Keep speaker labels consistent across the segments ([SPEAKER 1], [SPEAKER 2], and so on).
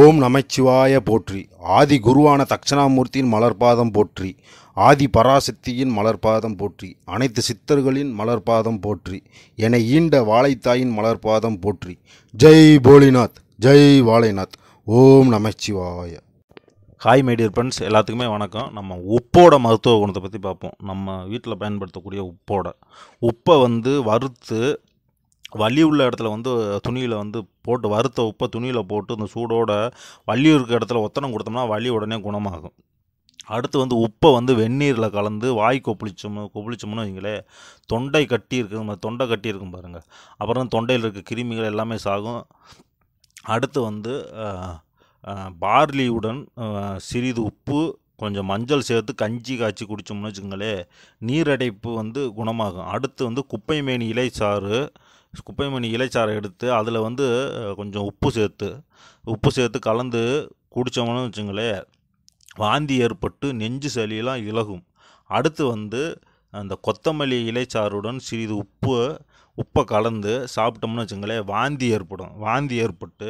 [SPEAKER 1] ஓம் நமச்சிவாய போற்றி ஆதி குருவான தட்சணாமூர்த்தியின் மலர்பாதம் போற்றி ஆதி பராசக்தியின் மலர்பாதம் போற்றி அனைத்து சித்தர்களின் மலர்பாதம் போற்றி என ஈண்ட வாழைத்தாயின் மலர்பாதம் போற்றி ஜெய் போலிநாத் ஜெய் வாழைநாத் ஓம் நமச்சிவாய ஹாய் மைடியர் ஃப்ரெண்ட்ஸ் எல்லாத்துக்குமே வணக்கம் நம்ம உப்போட மருத்துவ குணத்தை பற்றி பார்ப்போம் நம்ம வீட்டில் பயன்படுத்தக்கூடிய உப்போட உப்பை வந்து வறுத்து வலி உள்ள இடத்துல வந்து துணியில் வந்து போட்டு வறுத்த உப்பை துணியில் போட்டு இந்த சூடோட வலி இருக்க இடத்துல ஒத்தனம் கொடுத்தோம்னா வலி உடனே குணமாகும் அடுத்து வந்து உப்பை வந்து வெந்நீரில் கலந்து வாய் கொப்பளிச்சோம் கொப்பளிச்சோம்னு வைங்களே தொண்டை கட்டி இருக்கும் தொண்டை கட்டி இருக்கும் பாருங்கள் அப்புறம் தொண்டையில் இருக்க கிருமிகள் எல்லாமே சாகும் அடுத்து வந்து பார்லியுடன் சிறிது உப்பு கொஞ்சம் மஞ்சள் சேர்த்து கஞ்சி காய்ச்சி குடித்தோம்னு வச்சுக்கோங்களேன் நீரடைப்பு வந்து குணமாகும் அடுத்து வந்து குப்பைமேனி இலை சாறு குப்பைமணி இலைச்சாறை எடுத்து அதில் வந்து கொஞ்சம் உப்பு சேர்த்து உப்பு சேர்த்து கலந்து குடித்தோம்னு வச்சுங்களேன் வாந்தி ஏற்பட்டு நெஞ்சு சளியெல்லாம் இலகும் அடுத்து வந்து அந்த கொத்தமல்லி இலைச்சாறுடன் சிறிது உப்பு உப்பை கலந்து சாப்பிட்டோம்னு வச்சுங்களேன் வாந்தி ஏற்படும் வாந்தி ஏற்பட்டு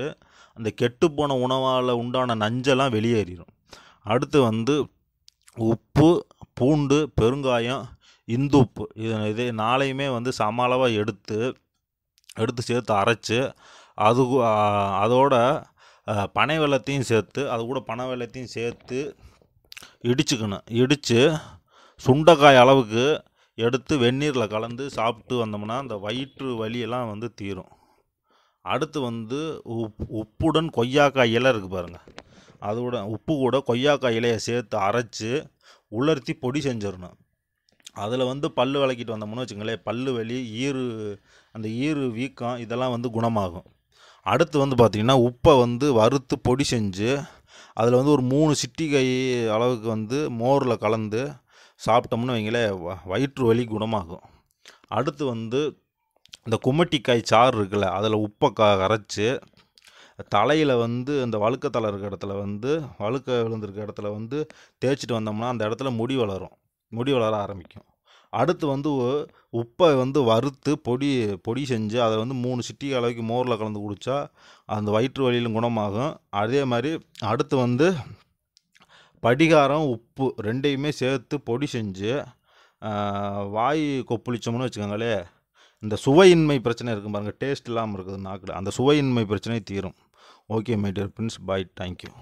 [SPEAKER 1] அந்த கெட்டுப்போன உணவால் உண்டான நஞ்செல்லாம் வெளியேறிடும் அடுத்து வந்து உப்பு பூண்டு பெருங்காயம் இந்துப்பு இது இது நாளையுமே வந்து சமளவாக எடுத்து எடுத்து சேர்த்து அரைச்சி அது அதோட பனை வெள்ளத்தையும் சேர்த்து அது கூட பனை வெள்ளத்தையும் சேர்த்து இடிச்சுக்கணும் இடித்து சுண்டைக்காய் அளவுக்கு எடுத்து வெந்நீரில் கலந்து சாப்பிட்டு வந்தோம்னா அந்த வயிற்று வலியெல்லாம் வந்து தீரும் அடுத்து வந்து உப் உப்புடன் கொய்யாக்காய் இலை இருக்குது பாருங்கள் அதோட உப்பு கூட கொய்யாக்காய் இலையை சேர்த்து அரைச்சி உலர்த்தி பொடி செஞ்சிடணும் அதில் வந்து பல் விளக்கிட்டு வந்தோம்னு வச்சுங்களேன் பல் வலி ஈறு அந்த ஈறு வீக்கம் இதெல்லாம் வந்து குணமாகும் அடுத்து வந்து பார்த்திங்கன்னா உப்பை வந்து வறுத்து பொடி செஞ்சு அதில் வந்து ஒரு மூணு சிட்டிகை அளவுக்கு வந்து மோரில் கலந்து சாப்பிட்டோம்னு வைங்களே வயிற்று வலி குணமாகும் அடுத்து வந்து இந்த குமட்டிக்காய் சாறு இருக்குல்ல அதில் உப்பை க கரைச்சி தலையில் வந்து அந்த வழுக்க தலை இருக்கிற இடத்துல வந்து வழுக்க விழுந்திருக்க இடத்துல வந்து தேய்ச்சிட்டு வந்தோம்னா அந்த இடத்துல முடி வளரும் முடி வளர ஆரம்பிக்கும் அடுத்து வந்து உப்பை வந்து வறுத்து பொடி பொடி செஞ்சு அதை வந்து மூணு சிட்டி அளவுக்கு மோரில் கலந்து குடித்தா அந்த வயிற்று வலியிலும் குணமாகும் அதே மாதிரி அடுத்து வந்து படிகாரம் உப்பு ரெண்டையுமே சேர்த்து பொடி செஞ்சு வாய் கொப்புளிச்சோம்னு வச்சுக்கோங்களே இந்த சுவையின்மை பிரச்சனை இருக்கும் பாருங்கள் டேஸ்ட் இல்லாமல் இருக்குது நாக்கில் அந்த சுவையின்மை பிரச்சனை தீரும் okay my dear friends bye thank you